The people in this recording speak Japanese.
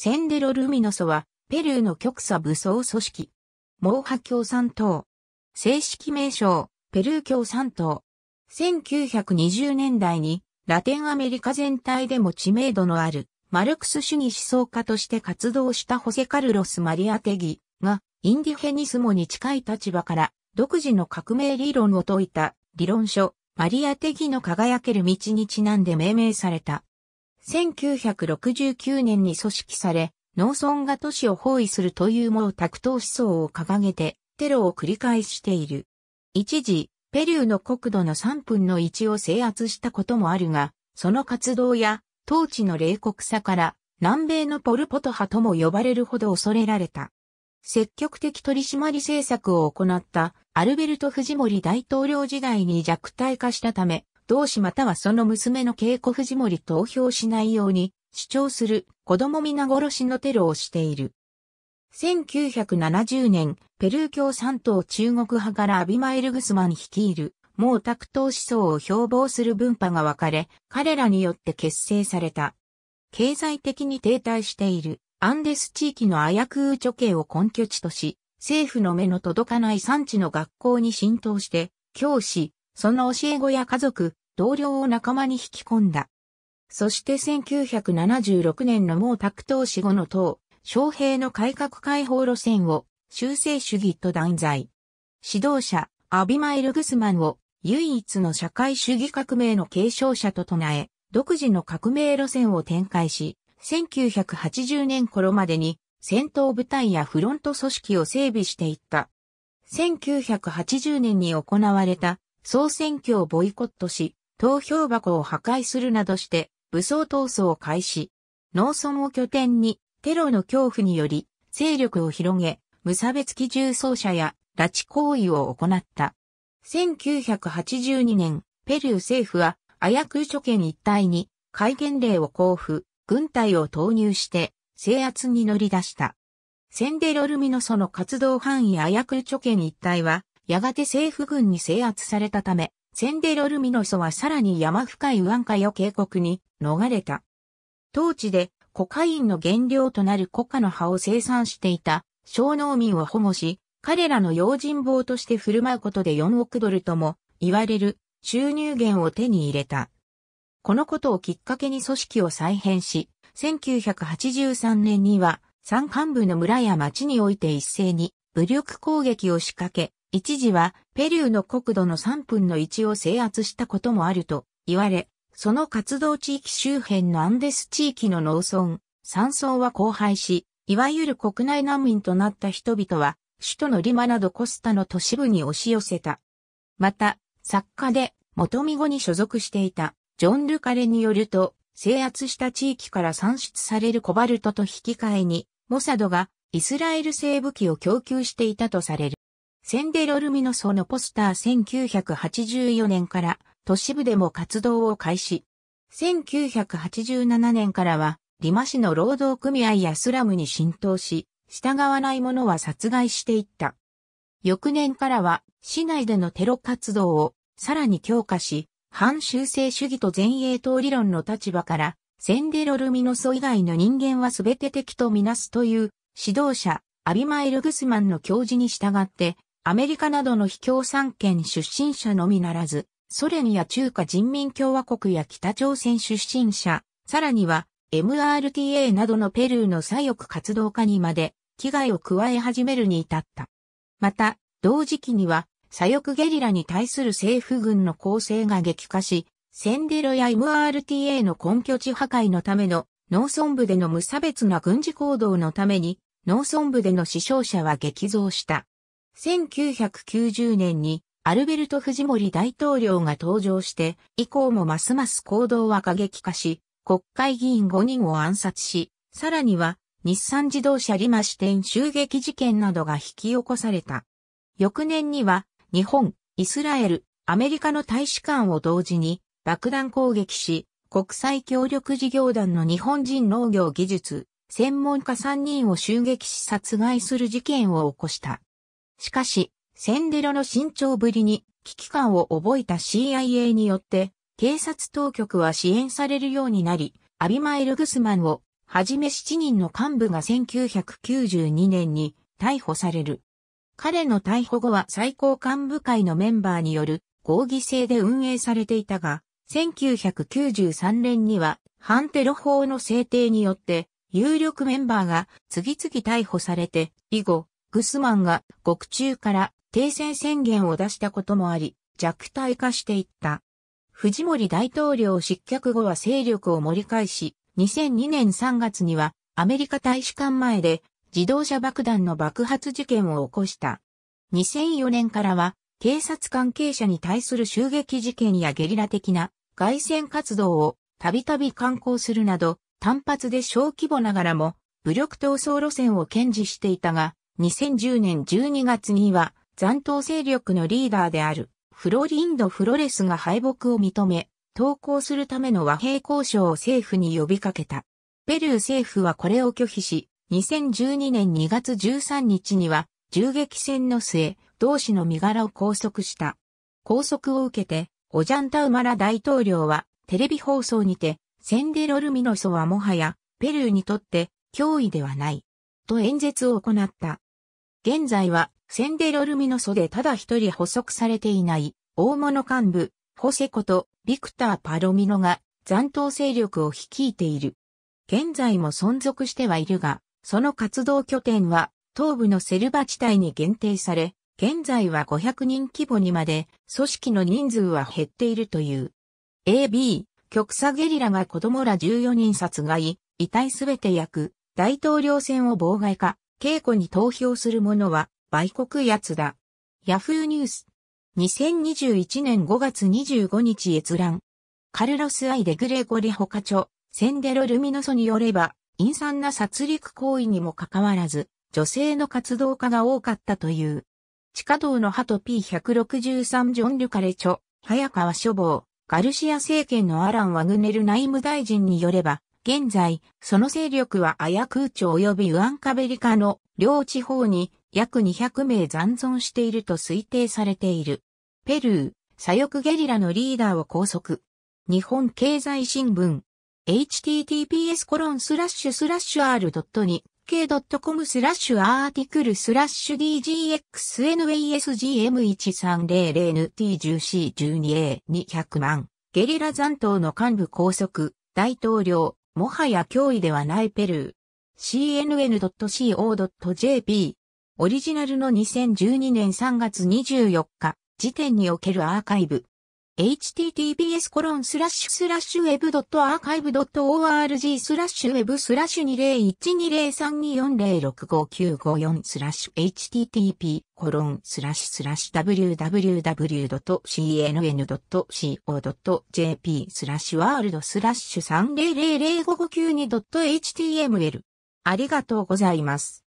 センデロ・ルミノソは、ペルーの極左武装組織。毛派共産党。正式名称、ペルー共産党。1920年代に、ラテンアメリカ全体でも知名度のある、マルクス主義思想家として活動したホセカルロス・マリアテギが、インディフェニスモに近い立場から、独自の革命理論を説いた、理論書、マリアテギの輝ける道にちなんで命名された。1969年に組織され、農村が都市を包囲するという毛沢東思想を掲げて、テロを繰り返している。一時、ペルーの国土の3分の1を制圧したこともあるが、その活動や、統治の冷酷さから、南米のポルポト派とも呼ばれるほど恐れられた。積極的取締り政策を行ったアルベルト・フジモリ大統領時代に弱体化したため、同志またはその娘の稽古藤森投票しないように主張する子供皆殺しのテロをしている。1970年、ペルー共産党中国派からアビマエル・グスマン率いる、毛沢東思想を標榜する分派が分かれ、彼らによって結成された。経済的に停滞しているアンデス地域のアヤクーチ系を根拠地とし、政府の目の届かない産地の学校に浸透して、教師、その教え子や家族、同僚を仲間に引き込んだ。そして1976年の毛沢東死後の党、昌平の改革開放路線を修正主義と断罪。指導者、アビマイル・グスマンを唯一の社会主義革命の継承者と唱え、独自の革命路線を展開し、1980年頃までに戦闘部隊やフロント組織を整備していった。1980年に行われた総選挙をボイコットし、投票箱を破壊するなどして武装闘争を開始。農村を拠点にテロの恐怖により勢力を広げ、無差別機銃奏者や拉致行為を行った。1982年、ペルー政府は、アヤクーチョ県一帯に戒厳令を交付、軍隊を投入して制圧に乗り出した。センデロルミノソの活動範囲アヤクーチョ県一帯は、やがて政府軍に制圧されたため、センデロルミノソはさらに山深いウアンカヨ渓谷に逃れた。当地でコカインの原料となるコカの葉を生産していた小農民を保護し、彼らの用心棒として振る舞うことで4億ドルとも言われる収入源を手に入れた。このことをきっかけに組織を再編し、1983年には山間部の村や町において一斉に武力攻撃を仕掛け、一時はペルーの国土の3分の1を制圧したこともあると言われ、その活動地域周辺のアンデス地域の農村、山村は荒廃し、いわゆる国内難民となった人々は、首都のリマなどコスタの都市部に押し寄せた。また、作家で元見語に所属していたジョン・ルカレによると、制圧した地域から産出されるコバルトと引き換えに、モサドがイスラエル製武器を供給していたとされる。センデロルミノソのポスター1984年から都市部でも活動を開始。1987年からは、リマ市の労働組合やスラムに浸透し、従わない者は殺害していった。翌年からは、市内でのテロ活動をさらに強化し、反修正主義と前衛党理論の立場から、センデロルミノソ以外の人間は全て敵とみなすという指導者、アビマエル・グスマンの教示に従って、アメリカなどの非共産圏出身者のみならず、ソ連や中華人民共和国や北朝鮮出身者、さらには MRTA などのペルーの左翼活動家にまで危害を加え始めるに至った。また、同時期には左翼ゲリラに対する政府軍の攻勢が激化し、センデロや MRTA の根拠地破壊のための農村部での無差別な軍事行動のために、農村部での死傷者は激増した。1990年にアルベルト・フジモリ大統領が登場して、以降もますます行動は過激化し、国会議員5人を暗殺し、さらには、日産自動車リマ支店襲撃事件などが引き起こされた。翌年には、日本、イスラエル、アメリカの大使館を同時に爆弾攻撃し、国際協力事業団の日本人農業技術、専門家3人を襲撃し殺害する事件を起こした。しかし、センデロの慎重ぶりに危機感を覚えた CIA によって、警察当局は支援されるようになり、アビマエル・グスマンをはじめ7人の幹部が1992年に逮捕される。彼の逮捕後は最高幹部会のメンバーによる合議制で運営されていたが、1993年には反テロ法の制定によって有力メンバーが次々逮捕されて、以後、グスマンが獄中から停戦宣言を出したこともあり、弱体化していった。藤森大統領失脚後は勢力を盛り返し、2002年3月にはアメリカ大使館前で自動車爆弾の爆発事件を起こした。2004年からは警察関係者に対する襲撃事件やゲリラ的な外戦活動をたびたび観光するなど単発で小規模ながらも武力闘争路線を堅持していたが、2010年12月には残党勢力のリーダーであるフロリンド・フロレスが敗北を認め、投降するための和平交渉を政府に呼びかけた。ペルー政府はこれを拒否し、2012年2月13日には銃撃戦の末、同氏の身柄を拘束した。拘束を受けて、オジャンタウマラ大統領はテレビ放送にて、センデロルミノソはもはやペルーにとって脅威ではない。と演説を行った。現在は、センデロルミノソでただ一人補足されていない、大物幹部、ホセコとビクター・パロミノが残党勢力を率いている。現在も存続してはいるが、その活動拠点は東部のセルバ地帯に限定され、現在は500人規模にまで組織の人数は減っているという。AB、極左ゲリラが子供ら14人殺害、遺体すべて焼く、大統領選を妨害か、稽古に投票する者は、売国奴だ。ヤフーニュース。2021年5月25日閲覧。カルロス・アイ・デグレゴリ・ホカチョ、センデロ・ルミノソによれば、陰惨な殺戮行為にもかかわらず、女性の活動家が多かったという。地下道のハト P163 ジョン・ルカレチョ、早川処房、ガルシア政権のアラン・ワグネル内務大臣によれば、現在、その勢力はアヤ空町及びウアンカベリカの両地方に約200名残存していると推定されている。ペルー、左翼ゲリラのリーダーを拘束。日本経済新聞。https コロンスラッシュスラッシュ r.2k.com スラッシュアーティクルスラッシュ dgxnasgm1300nt10c12a200 万。ゲリラ残党の幹部拘束。大統領、もはや脅威ではないペルー。cnn.co.jp オリジナルの2012年3月24日時点におけるアーカイブ https コロンスラッシュスラッシュ web.archive.org スラッシュ web スラッシュ2012032406595スラッシュ http コロンスラッシュスラッシュ www.cnn.co.jp スラッシュワールドスラッシュ 3000592.html ありがとうございます。